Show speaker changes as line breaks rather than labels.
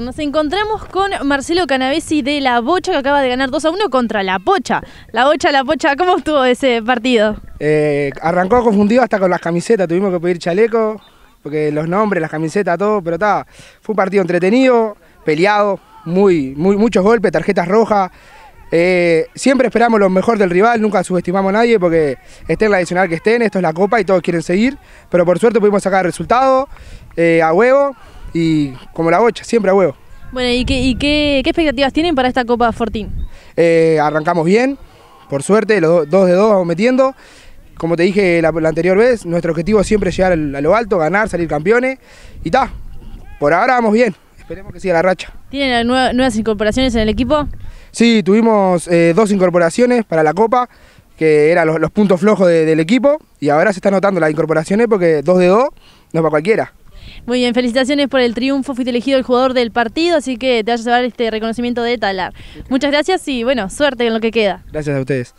nos encontramos con Marcelo Canavesi de La Bocha que acaba de ganar 2 a 1 contra La Pocha. La Bocha, La Pocha, ¿cómo estuvo ese partido?
Eh, arrancó confundido hasta con las camisetas, tuvimos que pedir chaleco, porque los nombres, las camisetas, todo, pero está, fue un partido entretenido, peleado, muy, muy, muchos golpes, tarjetas rojas. Eh, siempre esperamos lo mejor del rival, nunca subestimamos a nadie porque esté en la adicional que estén, esto es la copa y todos quieren seguir, pero por suerte pudimos sacar resultado eh, a huevo, y como la bocha, siempre a huevo.
Bueno, ¿y qué, expectativas tienen para esta Copa Fortín?
Eh, arrancamos bien, por suerte, los dos de dos vamos metiendo. Como te dije la, anterior vez, nuestro objetivo siempre es llegar a lo alto, ganar, salir campeones y ta, por ahora vamos bien, esperemos que siga la racha.
¿Tienen nuevas incorporaciones en el equipo?
Sí, tuvimos eh, dos incorporaciones para la Copa, que eran los, puntos flojos del equipo, y ahora se están notando las incorporaciones porque dos de dos no es para cualquiera.
Muy bien, felicitaciones por el triunfo. Fuiste elegido el jugador del partido, así que te vas a llevar este reconocimiento de Talar. Muchas gracias y bueno, suerte en lo que queda.
Gracias a ustedes.